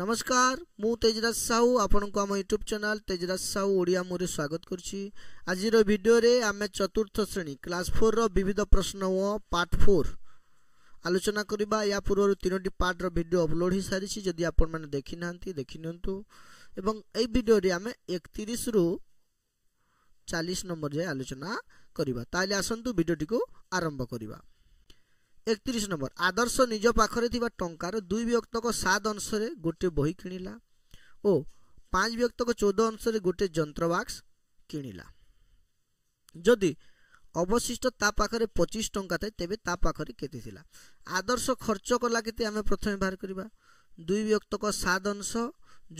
নমস্কার মু তেজরাজ সাহু আপনার আমার ইউট্যুব চ্যানেল তেজরাজ সাহু ওড়িয়া মুরে স্বাগত করছি আজির ভিডিওরে আমি চতুর্থ শ্রেণী ক্লাস ফোর বিবিধ প্রশ্ন ও পার্ট ফোর আলোচনা করা ইয়া পূর্ব তিনোটি পার্টর ভিডিও অপলোড হয়ে সারিছি যদি আপনার দেখি না দেখি নিউ এবং এই ভিডিওরে আমি একত্রিশ রু চালিশ নম্বর যায় আলোচনা করা তাহলে আসন্তু ভিডিওটি আরম্ভ করা একত্রিশ নম্বর আদর্শ নিজ পাখে থাকা টঙ্কার দুই বিভক্তক সাত অংশরে গোটে বই কিণিলা ও পাঁচ বিভক্তক চৌদ অংশরে গোটে যন্ত্রবাক্স কিণিলা যদি অবশিষ্ট তা পাখে পঁচিশ টঙ্কা থাকে তেবে তা পাখে কেতে লা আদর্শ খরচ কলা কেতে আমি প্রথমে বাহার করা দুই বিভক্তক সাত অংশ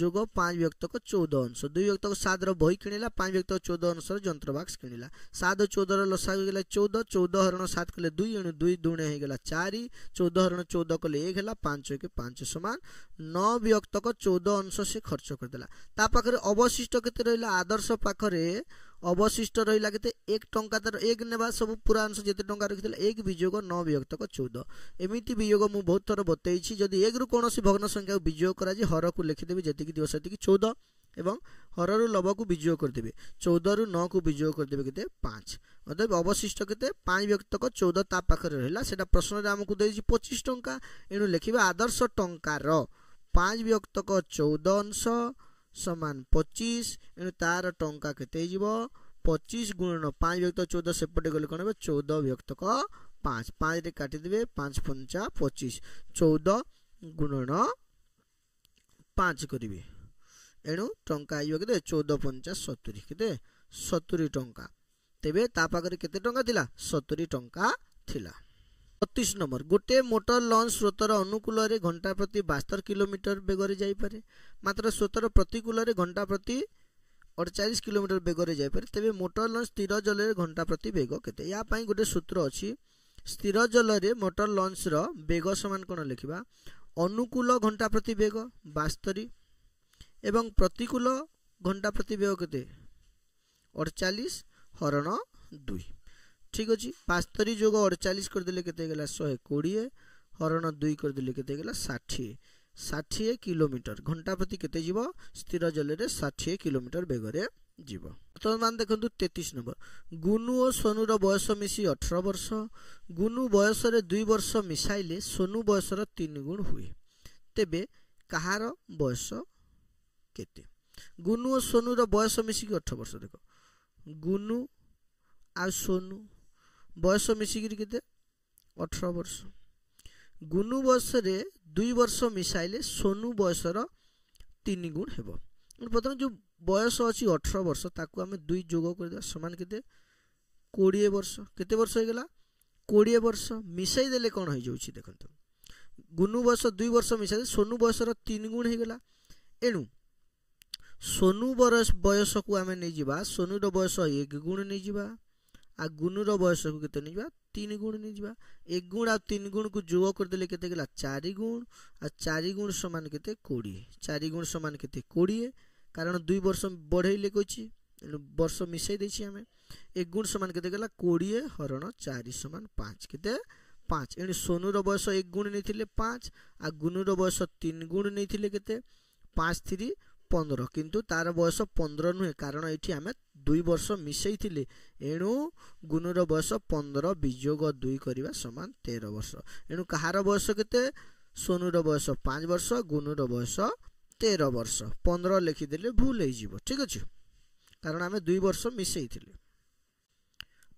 व्यक्तको चौद अंश दुई व्यक्तको सात र व्यक्तको चौध अंश कि सात चौध र लसा चौध चौध हरण सात कले दुई दुई दुण है गि चौध हरण चौध कले एक पाँच एक पाँच समान नक्त चौध अंश सर्च गरिदेला अवशिष्ट कति र आदर्श पाखरे অবশিষ্ট রহিলা কেতে এক টঙ্কা তার এক নেবা সবু পুরা অংশ যেতে টঙ্কা রখিলে এক বিযোগ ন বিভক্তক চৌদ এমিতি বিয়োগ মু বহুত থর বতাইছি যদি একরু কোণী ভগ্ন সংখ্যা বিযোগ করা যায় হরকু লিখিদেবি যেতিকি দিও সেতিকি চৌদ এবং হররু লবকু বিযোগ করিদেবে চৌদরু নকু বিযোগ করিদেবে কেতে পাঁচ অর্থাৎ অবশিষ্ট কেতে পাঁচ বিভক্তক চৌদ তা পাখে রহিলা সেটা প্রশ্নরে আমাকে দিয়েছি পঁচিশ টঙ্কা এণু লেখিবা আদর্শ টঙ্কার পাঁচ বিভক্তক চৌদ অংশ ସମାନ ପଚିଶ ଏଣୁ ତାର ଟଙ୍କା କେତେ ହେଇଯିବ ପଚିଶ ଗୁଣନ ପାଞ୍ଚ ବ୍ୟକ୍ତ ଚଉଦ ସେପଟେ ଗଲେ କ'ଣ ହେବ ଚଉଦ ବ୍ୟକ୍ତକ ପାଞ୍ଚ ପାଞ୍ଚରେ କାଟିଦେବେ ପାଞ୍ଚ ପଞ୍ଚା ପଚିଶ ଚଉଦ ଗୁଣନ ପାଞ୍ଚ କରିବେ ଏଣୁ ଟଙ୍କା ହେଇଯିବ କେତେ ଚଉଦ ପଞ୍ଚା ସତୁରୀ କେତେ ସତୁରି ଟଙ୍କା ତେବେ ତା ପାଖରେ କେତେ ଟଙ୍କା ଥିଲା ସତୁରି ଟଙ୍କା ଥିଲା ছত্রিশ নম্বর গোটিয়ে মোটর লଞ୍ଚ স্রোতর অনুকূলরে ঘণ্টা প্রতি বাস্তর কিলোমিটর বেগরে যাইপরে মাত্র স্রোতর প্রতিকূলরে ঘণ্টা প্রতি অড়চাশ কিলোমিটর বেগরে যাইপরে তেমনি মোটর লঞ্চ স্থির জলের ঘণ্টা প্রতি বেগ কেতে ইয়াপাই গোটে সূত্র অছি স্থির জলরে মোটর লঞ্চর বেগ সমান কোণ লিখিবা অনুকূল ঘণ্টা প্রতি বেগ বাস্তরি এবং প্রতিকূল ঘণ্টা প্রতি বেগ কেতে অড়চাশ হরণ দুই ঠিক আছে পাঁচতরি যোগ অড়চাশ করেদেলে কেতে গেলা শহে কোড়িয়ে হরণ দুই করেদেলে কেতে গেলা ষাঠিয়ে ষাঠিয়ে কিলোমিটর ঘণ্টা প্রতি কেতে যাব স্থির জলের ষাঠিয়ে কিলোমিটর বেগরে যাব বর্তমান দেখুন তেত্রিশ নম্বর গুনু ও সোনুর বয়স মিশি অঠর বর্ষ গুনু বয়সরে দুই বর্ষ মিশাইলে সোনু বয়সর তিন গুণ হুয়ে তেবে কাহার বয়স কেতে গুনু ও সোনুর বয়স মিশিকি অঠর বর্ষ দেখ গুনু আর সোনু ବୟସ ମିଶିକିରି କେତେ ଅଠର ବର୍ଷ ଗୁନୁ ବୟସରେ ଦୁଇ ବର୍ଷ ମିଶାଇଲେ ସୋନୁ ବୟସର ତିନି ଗୁଣ ହେବ ବର୍ତ୍ତମାନ ଯେଉଁ ବୟସ ଅଛି ଅଠର ବର୍ଷ ତାକୁ ଆମେ ଦୁଇ ଯୋଗ କରିଦେବା ସମାନ କେତେ କୋଡ଼ିଏ ବର୍ଷ କେତେ ବର୍ଷ ହେଇଗଲା କୋଡ଼ିଏ ବର୍ଷ ମିଶାଇ ଦେଲେ କ'ଣ ହେଇଯାଉଛି ଦେଖନ୍ତୁ ଗୁନୁ ବୟସ ଦୁଇ ବର୍ଷ ମିଶାଇ ସୋନୁ ବୟସର ତିନି ଗୁଣ ହେଇଗଲା ଏଣୁ ସୋନୁ ବୟସକୁ ଆମେ ନେଇଯିବା ସୋନୁର ବୟସ ଏକ ଗୁଣ ନେଇଯିବା आ गुणर बयस को कितने तीन गुण नहीं जा एक गुण आन गुण को जोग करदे के चार गुण आ चार गुण सामान के कोड़े चार गुण सामान के कोड़े कारण दुई वर्ष बढ़े कही वर्ष मिसई आम एक गुण सामान के कोड़े हरण चार सामान पाँच के पाँच एणु सोनूर बयस एक गुण नहीं पाँच आ गुणर बयस तीन गुण नहीं के पाँच थ्री ପନ୍ଦର କିନ୍ତୁ ତାର ବୟସ ପନ୍ଦର ନୁହେଁ କାରଣ ଏଠି ଆମେ ଦୁଇ ବର୍ଷ ମିଶାଇଥିଲେ ଏଣୁ ଗୁନୁର ବୟସ ପନ୍ଦର ବିଯୋଗ ଦୁଇ କରିବା ସମାନ ତେର ବର୍ଷ ଏଣୁ କାହାର ବୟସ କେତେ ସୋନୁର ବୟସ ପାଞ୍ଚ ବର୍ଷ ଗୁନୁର ବୟସ ତେର ବର୍ଷ ପନ୍ଦର ଲେଖିଦେଲେ ଭୁଲ ହେଇଯିବ ଠିକ୍ ଅଛି କାରଣ ଆମେ ଦୁଇ ବର୍ଷ ମିଶାଇଥିଲେ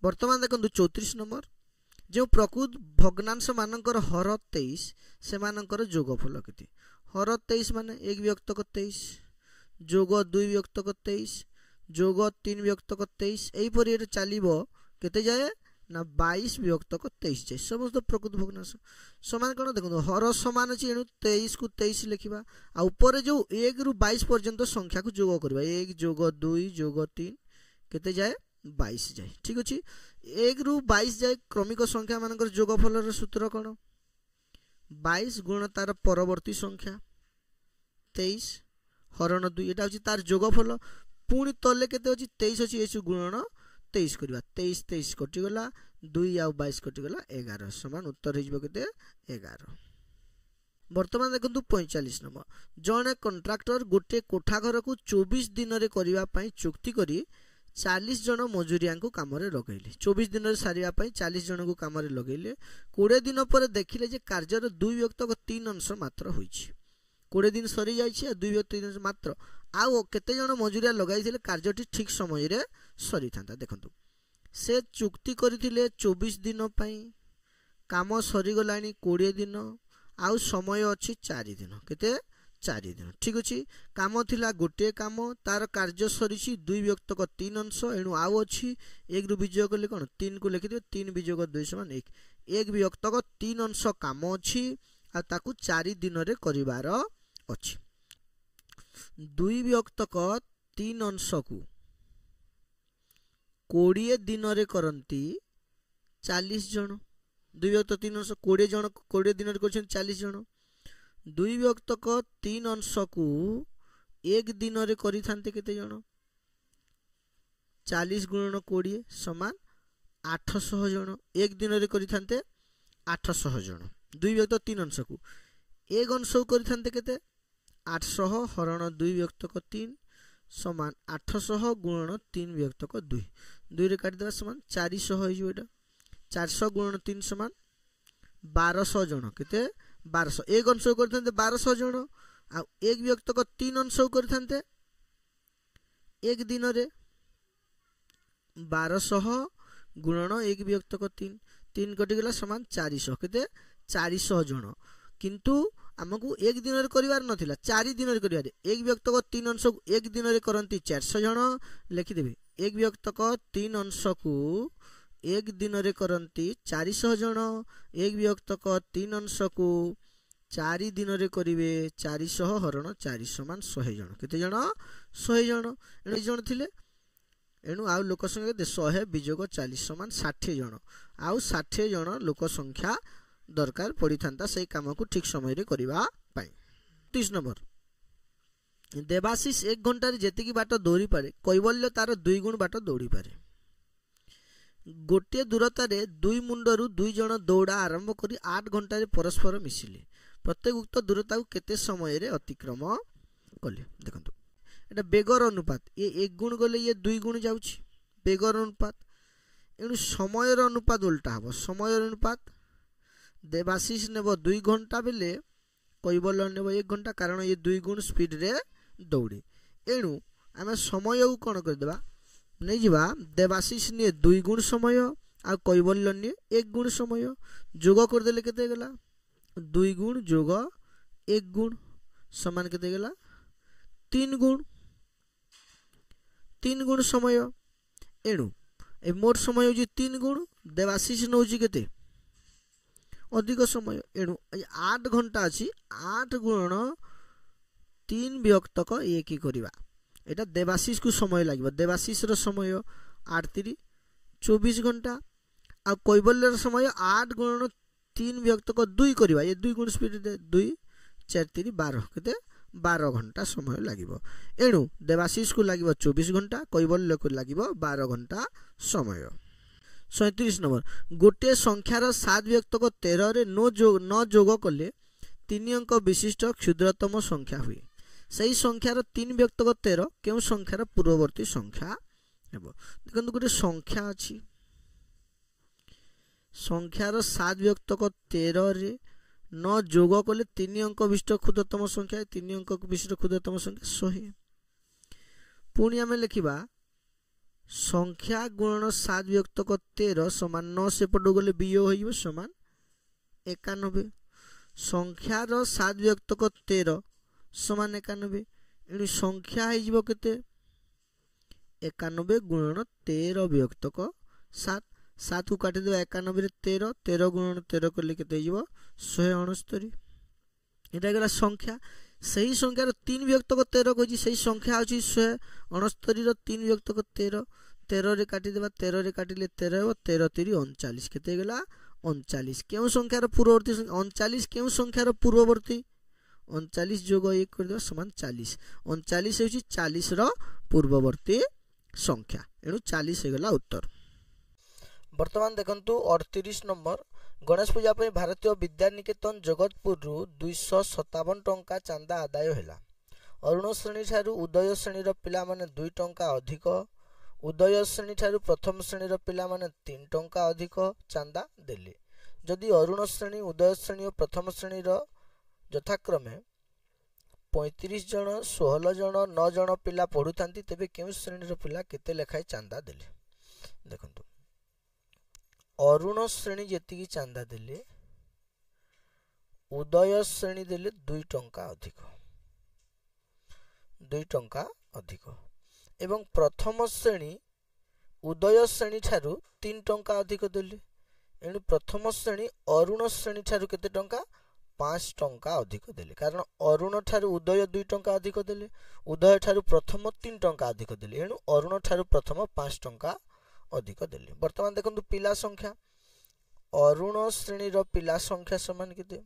ବର୍ତ୍ତମାନ ଦେଖନ୍ତୁ ଚଉତିରିଶ ନମ୍ବର ଯେଉଁ ପ୍ରକୃତ ଭଗ୍ନାଂଶମାନଙ୍କର ହର ତେଇଶ ସେମାନଙ୍କର ଯୋଗଫଲ କେତେ ହର ତେଇଶ ମାନେ ଏକ ବ୍ୟକ୍ତକ ତେଇଶ যোগ ଦୁଇ ବିଭକ୍ତକ ତେଇଶ যোগ ତିନି ବିଭକ୍ତକ ତେଇଶ ଏହିପରି ଏଇଟା ଚାଲିବ କେତେ ଯାଏ ନା ବାଇଶ ବିଭକ୍ତକ ତେଇଶ ଯାଏ ସମସ୍ତ ପ୍ରକୃତ ଭଗ୍ନାଂଶ ସମାନ କ'ଣ ଦେଖନ୍ତୁ ହର ସମାନ ଅଛି ଏଣୁ ତେଇଶକୁ ତେଇଶ ଲେଖିବା ଆଉ ଉପରେ ଯେଉଁ ଏକରୁ ବାଇଶ ପର୍ଯ୍ୟନ୍ତ ସଂଖ୍ୟାକୁ ଯୋଗ କରିବା ଏକ ଯୋଗ ଦୁଇ ଯୋଗ ତିନି କେତେ ଯାଏ ବାଇଶ ଯାଏ ଠିକ୍ ଅଛି ଏକରୁ ବାଇଶ ଯାଏ କ୍ରମିକ ସଂଖ୍ୟାମାନଙ୍କର ଯୋଗଫଳର ସୂତ୍ର କ'ଣ ବାଇଶ ଗୁଣ ତା'ର ପରବର୍ତ୍ତୀ ସଂଖ୍ୟା ତେଇଶ হরণ দুই এটা হচ্ছে তার যোগফল পুঁ তলে কেতে অছি তেইশ অছি এসু গুণন তেইশ করা তেইশ তেইশ কটিগলা দুই আউ বাইশ কটিগলা এগার সমান উত্তর হয়ে যাব কেতে এগার বর্তমান দেখুন পঁয়চাশ নম্বর জনে কন্ট্রাক্টর গোটে কোঠাঘরক চবিশ দিনরে করা চুক্তি করে ଚାଳିଶ ଜଣ ମଜୁରିଆଙ୍କୁ କାମରେ ଲଗାଇଲେ ଚବିଶ ଦିନରେ ସାରିବା ପାଇଁ ଚାଳିଶ ଜଣଙ୍କୁ କାମରେ ଲଗାଇଲେ କୋଡ଼ିଏ ଦିନ ପରେ ଦେଖିଲେ ଯେ କାର୍ଯ୍ୟର ଦୁଇ ବ୍ୟକ୍ତକ ତିନି ଅଂଶ ମାତ୍ର ହୋଇଛି কোড়িয়ে দিন সরি যাই আর দুই ব্যক্তি দিন মাত্র আও জন মজুরিয়া লগাইলে কার্যটি ঠিক সময়ের সরি থাকে দেখুন সে চুক্তি করে চব্বিশ দিন পাই কাম সরিগলা কোড়িয়ে দিন আউ সময় অছি চারি দিন কেতে চারি দিন ঠিক আছে কাম লা গোটিয়ে কাম তার কার্য সরিছি দুই ব্যক্ত তিন অংশ এণু আউ অছি এক রু বিজয় কলে কোণ তিন কু লিখিদেবে তিন বিজয় দুই সমান এক এক ব্যক্ত তিন অংশ কাম অছি ଆଉ ତାକୁ ଚାରି ଦିନରେ କରିବାର ଅଛି ଦୁଇ ବ୍ୟକ୍ତକ ତିନି ଅଂଶକୁ କୋଡ଼ିଏ ଦିନରେ କରନ୍ତି ଚାଳିଶ ଜଣ ଦୁଇ ବ୍ୟକ୍ତ ତିନି ଅଂଶ କୋଡ଼ିଏ ଜଣ କୋଡ଼ିଏ ଦିନରେ କରିଛନ୍ତି ଚାଳିଶ ଜଣ ଦୁଇ ବ୍ୟକ୍ତକ ତିନି ଅଂଶକୁ ଏକ ଦିନରେ କରିଥାନ୍ତି କେତେ ଜଣ ଚାଳିଶ ଗୁଣ କୋଡ଼ିଏ ସମାନ ଆଠଶହ ଜଣ ଏକ ଦିନରେ କରିଥାନ୍ତେ ଆଠଶହ ଜଣ ଦୁଇ ବ୍ୟକ୍ତ ତିନି ଅଂଶକୁ ଏକ ଅଂଶକୁ କରିଥାନ୍ତେ କେତେ আটশহ হরণ দুই বিভক্তক তিন সমান আঠশহ গুণন তিন বিভক্তক দুই কাটি দেওয়া সমান চারিশহ হয়েଯିବ এটা চারশহ গুণন তিন সমান বারশ জন কেতে বারশ এক অংশ করে বারশ জন ଆଉ ଏକ অংশ ତିନି ଅଂଶକୁ କରିଥାନ୍ତେ ଏକ ଦିନରେ ବାରଶହ এক ଏକ তিন ତିନି ତିନି କଟିଗଲା ସମାନ ଚାରିଶହ କେତେ ଚାରିଶହ ଜଣ କିନ୍ତୁ ଆମକୁ ଏକ ଦିନରେ କରିବାର ନଥିଲା ଚାରି ଦିନରେ କରିବାର ଏକ ବ୍ୟକ୍ତକ ତିନି ଅଂଶକୁ ଏକ ଦିନରେ କରନ୍ତି ଚାରିଶହ ଜଣ ଲେଖିଦେବେ ଏକ ବ୍ୟକ୍ତକ ତିନି ଅଂଶକୁ ଏକ ଦିନରେ କରନ୍ତି ଚାରିଶହ ଜଣ ଏକ ବ୍ୟକ୍ତକ ତିନି ଅଂଶକୁ ଚାରି ଦିନରେ କରିବେ ଚାରିଶହ ହରଣ ଚାରି ସମାନ ଶହେ ଜଣ କେତେ ଜଣ ଶହେ ଜଣ ଏଣୁ ଜଣ ଥିଲେ ଏଣୁ ଆଉ ଲୋକ ସଂଖ୍ୟା କେତେ ଶହେ ବିଯୋଗ ଚାଳିଶ ସମାନ ଷାଠିଏ ଜଣ ଆଉ ଷାଠିଏ ଜଣ ଲୋକ ସଂଖ୍ୟା দরকার পড়িথান্তা সেই কামকু ঠিক সময়ে করা তিরিশ নম্বর দেবাশিস এক ঘন্টার যেতিকি বাট দৌড়ি পারে কৈবল্য তার দুই গুণ বাট দৌড়ি পারে ଗୋଟିଏ ଦୂରତାରେ ଦୁଇ ମୁଣ୍ଡରୁ ଦୁଇ ଜଣ ଦୌଡ଼ା ଆରମ୍ଭ କରି ଆଠ ଘଣ୍ଟାରେ ପରସ୍ପର ମିଶିଲେ ପ୍ରତ୍ୟେକ ଉକ୍ତ ଦୂରତାକୁ କେତେ ସମୟରେ ଅତିକ୍ରମ କଲେ ଦେଖନ୍ତୁ ଏଇଟା ବେଗର ଅନୁପାତ ଇଏ ଏକ ଗୁଣ ଗଲେ ଇଏ ଦୁଇ ଗୁଣ ଯାଉଛି ବେଗର ଅନୁପାତ ଏଣୁ ସମୟର ଅନୁପାତ ଓଲଟା ହେବ ସମୟର ଅନୁପାତ দেবাশিষ নেব দুই ঘন্টা বেলে কৈবল্য নেব এক ঘন্টা କାରଣ ଇଏ ଦୁଇ ଗୁଣ ସ୍ପିଡ଼ରେ ଦୌଡ଼େ ଏଣୁ ଆମେ ସମୟକୁ କ'ଣ କରିଦେବା ନେଇଯିବା ଦେବାଶିଷ ନିଏ ଦୁଇ ଗୁଣ ସମୟ ଆଉ କୈବଲ୍ୟ ନିଏ ଏକ ଗୁଣ ସମୟ ଯୋଗ କରିଦେଲେ କେତେ ହେଇଗଲା ଦୁଇ ଗୁଣ ଯୋଗ ଏକ ଗୁଣ ସମାନ କେତେ ହେଇଗଲା ତିନି ଗୁଣ তিন গুণ সময় এণু এই মোট সময় হচ্ছে তিন গুণ দেবাশিষ নেଉଛି কেতে ଅଧିକ ସମୟ ଏଣୁ ଆଠ ଘଣ୍ଟା ଅଛି ଆଠ ଗୁଣ ତିନି ବିଭକ୍ତକ ଏକ କରିବା এটা দেবাশিষকে সময় লাগিব দেবাশিষর সময় আট তিরি চব্বিশ ঘন্টা আর কৈবল্যর সময় আট গুণ তিন বিভক্তক দুই করা এ দুই গুণ স্পিড দুই চার তিরি বার কেতে বার ঘন্টা সময় লাগিব এণু দেবাশিষকে লাগিব চব্বিশ ঘন্টা কৈবল্যকে লাগিব বার ঘন্টা সময় ସଇଁତିରିଶ ନମ୍ବର ଗୋଟିଏ ସଂଖ୍ୟାର ସାତ ବ୍ୟକ୍ତକ ତେରରେ ନ ଯୋଗ କଲେ ତିନି ଅଙ୍କ ବିଶିଷ୍ଟ କ୍ଷୁଦ୍ରତମ ସଂଖ୍ୟା ହୁଏ ସେହି ସଂଖ୍ୟାର ତିନି ବ୍ୟକ୍ତକ ତେର କେଉଁ ସଂଖ୍ୟାର ପୂର୍ବବର୍ତ୍ତୀ ସଂଖ୍ୟା ହେବ ଦେଖନ୍ତୁ ଗୋଟେ ସଂଖ୍ୟା ଅଛି ସଂଖ୍ୟାର ସାତ ବ୍ୟକ୍ତକ ତେରରେ ন যোগ কলে তিনি অঙ্ক বিশিষ্ট ক্ষুদ্রতম সংখ্যা তিনি অঙ্ক বিশিষ্ট ক্ষুদ্রতম সংখ্যা শহে পুঁ আমি লিখবা সংখ্যা গুণন সাত বিভক্ত তের সমান ন সেপটু গেলে বিয়োগ হয়ে যাবে সমান একানব্বই সংখ্যার সাত বিভক্ত তের সমান একানব্বই এটি সংখ্যা হয়ে যাব কেতে একানব্বই গুণন তের বিভক্তক সাত সাতকু কাটিদেবা একানব্বইরে তের তের গুণন তের কলে কেতে হয়ে যাব শহে অণস্তরি এটা গেল সংখ্যা ସେହି ସଂଖ୍ୟାର ତିନି ବିଭକ୍ତକ ତେର କହିଛି ସେହି ସଂଖ୍ୟା ହେଉଛି ଶହେ ଅଣସ୍ତରୀର ତିନି ବିଭକ୍ତକ ତେର ତେରରେ କାଟିଦେବା ତେରରେ କାଟିଲେ ତେର ହେବ ତେର ତିରି ଅଣଚାଳିଶ କେତେ ହେଇଗଲା ଅଣଚାଳିଶ କେଉଁ ସଂଖ୍ୟାର ପୂର୍ବବର୍ତ୍ତୀ ଅଣଚାଳିଶ କେଉଁ ସଂଖ୍ୟାର ପୂର୍ବବର୍ତ୍ତୀ ଅଣଚାଳିଶ ଯୋଗ ଏକ କରିଦେବା ସମାନ ଚାଳିଶ ଅଣଚାଳିଶ ହେଉଛି ଚାଳିଶର ପୂର୍ବବର୍ତ୍ତୀ ସଂଖ୍ୟା ଏଣୁ ଚାଳିଶ ହେଇଗଲା ଉତ୍ତର ବର୍ତ୍ତମାନ ଦେଖନ୍ତୁ ଅଠତିରିଶ ନମ୍ବର ଗଣେଶ ପୂଜା ପାଇଁ ଭାରତୀୟ ବିଦ୍ୟାନିକେତନ ଜଗତପୁରରୁ ଦୁଇଶହ ସତାବନ ଟଙ୍କା ଚାନ୍ଦା ଆଦାୟ ହେଲା ଅରୁଣ ଶ୍ରେଣୀଠାରୁ ଉଦୟ ଶ୍ରେଣୀର ପିଲାମାନେ ଦୁଇ ଟଙ୍କା ଅଧିକ ଉଦୟ ଶ୍ରେଣୀଠାରୁ ପ୍ରଥମ ଶ୍ରେଣୀର ପିଲାମାନେ ତିନି ଟଙ୍କା ଅଧିକ ଚାନ୍ଦା ଦେଲେ ଯଦି ଅରୁଣ ଶ୍ରେଣୀ ଉଦୟ ଶ୍ରେଣୀ ଓ ପ୍ରଥମ ଶ୍ରେଣୀର ଯଥାକ୍ରମେ ପଇଁତିରିଶ ଜଣ ଷୋହଳ ଜଣ ନଅ ଜଣ ପିଲା ପଢ଼ୁଥାନ୍ତି ତେବେ କେଉଁ ଶ୍ରେଣୀର ପିଲା କେତେ ଲେଖାଏଁ ଚାନ୍ଦା ଦେଲେ ଦେଖନ୍ତୁ ଅରୁଣ ଶ୍ରେଣୀ ଯେତିକି ଚାନ୍ଦା ଦେଲେ ଉଦୟ ଶ୍ରେଣୀ ଦେଲେ ଦୁଇ ଟଙ୍କା ଅଧିକ ଦୁଇ ଟଙ୍କା ଅଧିକ ଏବଂ ପ୍ରଥମ ଶ୍ରେଣୀ ଉଦୟ ଶ୍ରେଣୀ ଠାରୁ ତିନି ଟଙ୍କା ଅଧିକ ଦେଲେ ଏଣୁ ପ୍ରଥମ ଶ୍ରେଣୀ ଅରୁଣ ଶ୍ରେଣୀ ଠାରୁ କେତେ ଟଙ୍କା ପାଞ୍ଚ ଟଙ୍କା ଅଧିକ ଦେଲେ କାରଣ ଅରୁଣ ଠାରୁ ଉଦୟ ଦୁଇ ଟଙ୍କା ଅଧିକ ଦେଲେ ଉଦୟ ଠାରୁ ପ୍ରଥମ ତିନି ଟଙ୍କା ଅଧିକ ଦେଲେ ଏଣୁ ଅରୁଣ ଠାରୁ ପ୍ରଥମ ପାଞ୍ଚ ଟଙ୍କା ଅଧିକ ଦେଲି ବର୍ତ୍ତମାନ ଦେଖନ୍ତୁ ପିଲା ସଂଖ୍ୟା ଅରୁଣ ଶ୍ରେଣୀର ପିଲା ସଂଖ୍ୟା ସମାନ କେତେ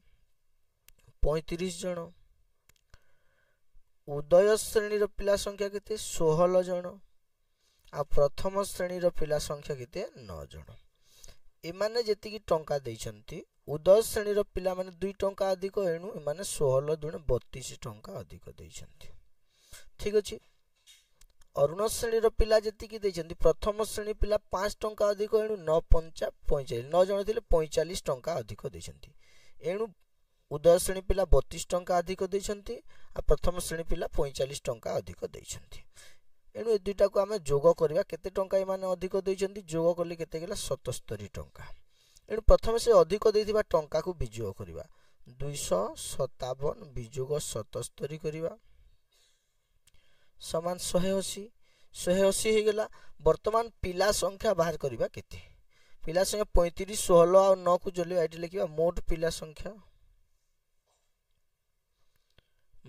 ପଇଁତିରିଶ ଜଣ ଉଦୟ ଶ୍ରେଣୀର ପିଲା ସଂଖ୍ୟା କେତେ ଷୋହଳ ଜଣ ଆଉ ପ୍ରଥମ ଶ୍ରେଣୀର ପିଲା ସଂଖ୍ୟା କେତେ ନଅ ଜଣ ଏମାନେ ଯେତିକି ଟଙ୍କା ଦେଇଛନ୍ତି ଉଦୟ ଶ୍ରେଣୀର ପିଲାମାନେ ଦୁଇ ଟଙ୍କା ଅଧିକ ଏଣୁ ଏମାନେ ଷୋହଳ ଜଣେ ବତିଶ ଟଙ୍କା ଅଧିକ ଦେଇଛନ୍ତି ଠିକ୍ ଅଛି ଅରୁଣ ଶ୍ରେଣୀର ପିଲା ଯେତିକି ଦେଇଛନ୍ତି ପ୍ରଥମ ଶ୍ରେଣୀ ପିଲା ପାଞ୍ଚ ଟଙ୍କା ଅଧିକ ଏଣୁ ନଅ ପଞ୍ଚା ପଇଁଚାଳିଶ ନଅ ଜଣ ଥିଲେ ପଇଁଚାଳିଶ ଟଙ୍କା ଅଧିକ ଦେଇଛନ୍ତି ଏଣୁ ଉଦୟ ଶ୍ରେଣୀ ପିଲା ବତିଶ ଟଙ୍କା ଅଧିକ ଦେଇଛନ୍ତି ଆଉ ପ୍ରଥମ ଶ୍ରେଣୀ ପିଲା ପଇଁଚାଳିଶ ଟଙ୍କା ଅଧିକ ଦେଇଛନ୍ତି ଏଣୁ ଏ ଦୁଇଟାକୁ ଆମେ ଯୋଗ କରିବା କେତେ ଟଙ୍କା ଏମାନେ ଅଧିକ ଦେଇଛନ୍ତି ଯୋଗ କଲେ କେତେ ଗଲା ସତସ୍ତରି ଟଙ୍କା ଏଣୁ ପ୍ରଥମେ ସେ ଅଧିକ ଦେଇଥିବା ଟଙ୍କାକୁ ବିଯୋଗ କରିବା ଦୁଇଶହ ସତାବନ ବିଯୋଗ ସତସ୍ତରୀ କରିବା সমান শহে অশী ଶହେ ଅଶୀ ହେଇଗଲା ବର୍ତ୍ତମାନ ପିଲା ସଂଖ୍ୟା ବାହାର କରିବା କେତେ ପିଲା ସଂଖ୍ୟା ପଇଁତିରିଶ ଷୋହଳ ଆଉ ନଅକୁ ଜୋଲିବା ଏଇଠି ଲେଖିବା ମୋଟ ପିଲା ସଂଖ୍ୟା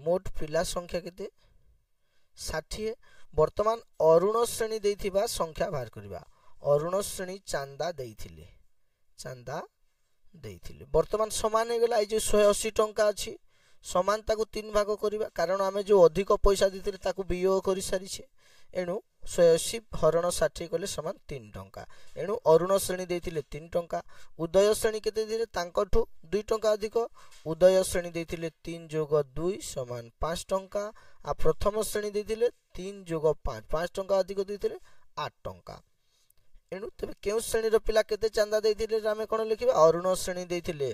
ମୋଟ ପିଲା ସଂଖ୍ୟା କେତେ ଷାଠିଏ ବର୍ତ୍ତମାନ ଅରୁଣ ଶ୍ରେଣୀ ଦେଇଥିବା ସଂଖ୍ୟା ବାହାର କରିବା ଅରୁଣ ଶ୍ରେଣୀ ଚାନ୍ଦା ଦେଇଥିଲେ ଚାନ୍ଦା ଦେଇଥିଲେ ବର୍ତ୍ତମାନ ସମାନ ହେଇଗଲା ଏଇ ଯେଉଁ ଶହେ ଅଶୀ ଟଙ୍କା ଅଛି ସମାନ ତାକୁ ତିନି ଭାଗ କରିବା କାରଣ ଆମେ ଯେଉଁ ଅଧିକ ପଇସା ଦେଇଥିଲେ ତାକୁ ବିୟୋଗ କରିସାରିଛେ ଏଣୁ ଶହେ ଅଶୀ ହରଣ ଷାଠିଏ କଲେ ସମାନ ତିନି ଟଙ୍କା ଏଣୁ ଅରୁଣ ଶ୍ରେଣୀ ଦେଇଥିଲେ ତିନି ଟଙ୍କା ଉଦୟ ଶ୍ରେଣୀ କେତେ ଦେଇଥିଲେ ତାଙ୍କଠୁ ଦୁଇ ଟଙ୍କା ଅଧିକ ଉଦୟ ଶ୍ରେଣୀ ଦେଇଥିଲେ ତିନି ଯୋଗ ଦୁଇ ସମାନ ପାଞ୍ଚ ଟଙ୍କା ଆଉ ପ୍ରଥମ ଶ୍ରେଣୀ ଦେଇଥିଲେ ତିନି ଯୋଗ ପାଞ୍ଚ ପାଞ୍ଚ ଟଙ୍କା ଅଧିକ ଦେଇଥିଲେ ଆଠ ଟଙ୍କା ଏଣୁ ତେବେ କେଉଁ ଶ୍ରେଣୀର ପିଲା କେତେ ଚାନ୍ଦା ଦେଇଥିଲେ ଆମେ କ'ଣ ଲେଖିବା ଅରୁଣ ଶ୍ରେଣୀ ଦେଇଥିଲେ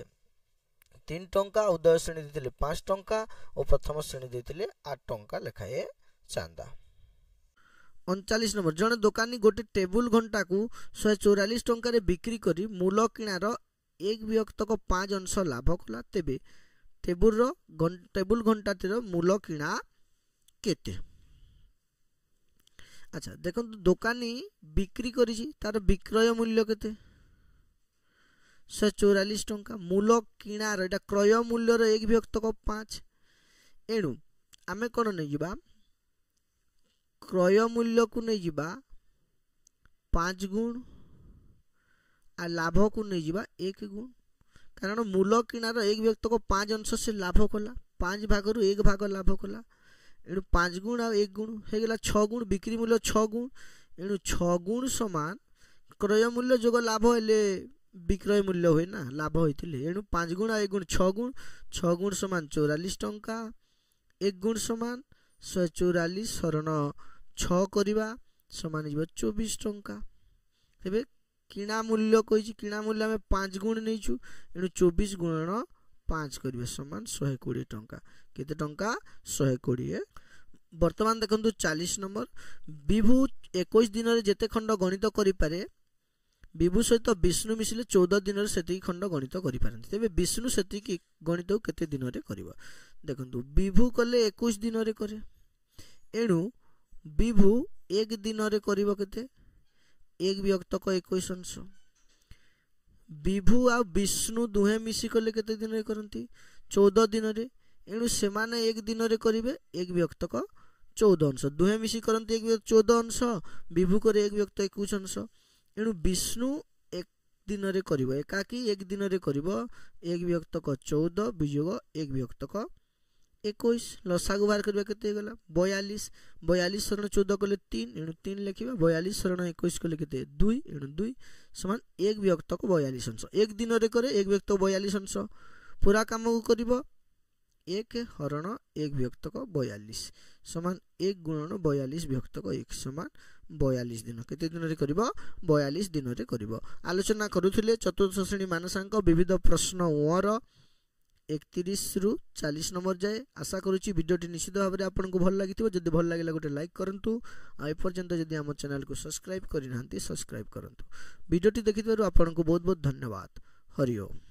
ତିନି ଟଙ୍କା ଉଦୟ ଶ୍ରେଣୀ ଦେଇଥିଲେ ପାଞ୍ଚ ଟଙ୍କା ଓ ପ୍ରଥମ ଶ୍ରେଣୀ ଦେଇଥିଲେ ଆଠ ଟଙ୍କା ଲେଖାଏ ଚାନ୍ଦା ଅଣଚାଳିଶ ନମ୍ବର ଜଣେ ଦୋକାନୀ ଗୋଟେ ଟେବୁଲ ଘଣ୍ଟାକୁ ଶହେ ଚଉରାଳିଶ ଟଙ୍କାରେ ବିକ୍ରି କରି ମୂଲ କିଣାର ଏକ ବିୟକ୍ତକ ପାଞ୍ଚ ଅଂଶ ଲାଭ କଲା ତେବେ ଟେବୁଲର ଟେବୁଲ ଘଣ୍ଟାଟିର ମୂଲ କିଣା କେତେ ଆଚ୍ଛା ଦେଖନ୍ତୁ ଦୋକାନୀ ବିକ୍ରି କରିଛି ତାର ବିକ୍ରୟ ମୂଲ୍ୟ କେତେ ଶହେ ଚଉରାଳିଶ ଟଙ୍କା ମୂଲ କିଣାର ଏଇଟା କ୍ରୟ ମୂଲ୍ୟର ଏକ ବିଭକ୍ତକ ପାଞ୍ଚ ଏଣୁ ଆମେ କ'ଣ ନେଇଯିବା କ୍ରୟ ମୂଲ୍ୟକୁ ନେଇଯିବା ପାଞ୍ଚ ଗୁଣ ଆଉ ଲାଭକୁ ନେଇଯିବା ଏକ ଗୁଣ କାରଣ ମୂଲ କିଣାର ଏକ ବିଭକ୍ତକ ପାଞ୍ଚ ଅଂଶ ସେ ଲାଭ କଲା ପାଞ୍ଚ ଭାଗରୁ ଏକ ଭାଗ ଲାଭ କଲା ଏଣୁ ପାଞ୍ଚ ଗୁଣ ଆଉ ଏକ ଗୁଣ ହେଇଗଲା ଛଅ ଗୁଣ ବିକ୍ରି ମୂଲ୍ୟ ଛଅ ଗୁଣ ଏଣୁ ଛଅ ଗୁଣ ସମାନ କ୍ରୟ ମୂଲ୍ୟ ଯୋଗ ଲାଭ ହେଲେ ବିକ୍ରୟ ମୂଲ୍ୟ ହୁଏ ନା ଲାଭ ହୋଇଥିଲେ ଏଣୁ ପାଞ୍ଚ ଗୁଣ ଆଉ ଏକ ଗୁଣ ଛଅ ଗୁଣ ଛଅ ଗୁଣ ସମାନ ଚଉରାଳିଶ ଟଙ୍କା ଏକ ଗୁଣ ସମାନ ଶହେ ଚଉରାଳିଶ ସରଣ ଛଅ କରିବା ସମାନ ଯିବ ଚବିଶ ଟଙ୍କା ଏବେ କିଣା ମୂଲ୍ୟ କହିଛି କିଣା ମୂଲ୍ୟ ଆମେ ପାଞ୍ଚ ଗୁଣ ନେଇଛୁ ଏଣୁ ଚବିଶ ଗୁଣନ ପାଞ୍ଚ କରିବା ସମାନ ଶହେ କୋଡ଼ିଏ ଟଙ୍କା କେତେ ଟଙ୍କା ଶହେ କୋଡ଼ିଏ ବର୍ତ୍ତମାନ ଦେଖନ୍ତୁ ଚାଳିଶ ନମ୍ବର ବିଭୁ ଏକୋଇଶ ଦିନରେ ଯେତେ ଖଣ୍ଡ ଗଣିତ କରିପାରେ ବିଭୁ ସହିତ ବିଷ୍ଣୁ ମିଶିଲେ ଚଉଦ ଦିନରେ ସେତିକି ଖଣ୍ଡ ଗଣିତ କରିପାରନ୍ତି ତେବେ ବିଷ୍ଣୁ ସେତିକି ଗଣିତକୁ କେତେ ଦିନରେ କରିବ ଦେଖନ୍ତୁ ବିଭୁ କଲେ ଏକୋଇଶ ଦିନରେ କରେ ଏଣୁ ବିଭୁ ଏକ ଦିନରେ କରିବ କେତେ ଏକ ବିଭକ୍ତକ ଏକୋଇଶ ଅଂଶ ବିଭୁ ଆଉ ବିଷ୍ଣୁ ଦୁହେଁ ମିଶି କଲେ କେତେ ଦିନରେ କରନ୍ତି ଚଉଦ ଦିନରେ ଏଣୁ ସେମାନେ ଏକ ଦିନରେ କରିବେ ଏକ ବିଭକ୍ତକ ଚଉଦ ଅଂଶ ଦୁହେଁ ମିଶି କରନ୍ତି ଏକ ଚଉଦ ଅଂଶ ବିଭୁ କରେ ଏକ ବିଭକ୍ତ ଏକୋଇଶ ଅଂଶ एणु विष्णु एक दिन एकाकी एक दिन एक व्यक्त 14 वियु एक व्यक्त एकैश लसु बाहेक 42 बयाालिस शरण चौध कहिले 3 एणु तिन लेखेको बयाालिस शरण एकैसले 2 एणु 2 समान एक व्यक्त 42 अंश एक दिन करे एक व्यक्त बयालिस अंश को करिवो एक हरण एक व्यक्त 42 समान एक गुणन 42 व्यक्त एक समान ବୟାଳିଶ ଦିନ କେତେ ଦିନରେ କରିବ ବୟାଳିଶ ଦିନରେ କରିବ ଆଲୋଚନା କରୁଥିଲେ ଚତୁର୍ଥ ଶ୍ରେଣୀ ମାନସାଙ୍କ ବିବିଧ ପ୍ରଶ୍ନ ଓର ଏକତିରିଶରୁ ଚାଳିଶ ନମ୍ବର ଯାଏ ଆଶା କରୁଛି ଭିଡ଼ିଓଟି ନିଶ୍ଚିତ ଭାବରେ ଆପଣଙ୍କୁ ଭଲ ଲାଗିଥିବ ଯଦି ଭଲ ଲାଗିଲା ଗୋଟେ ଲାଇକ୍ କରନ୍ତୁ ଆଉ ଏପର୍ଯ୍ୟନ୍ତ ଯଦି ଆମ ଚ୍ୟାନେଲକୁ ସବସ୍କ୍ରାଇବ୍ କରିନାହାନ୍ତି ସବସ୍କ୍ରାଇବ୍ କରନ୍ତୁ ଭିଡ଼ିଓଟି ଦେଖିଥିବାରୁ ଆପଣଙ୍କୁ ବହୁତ ବହୁତ ଧନ୍ୟବାଦ ହରିଓମ୍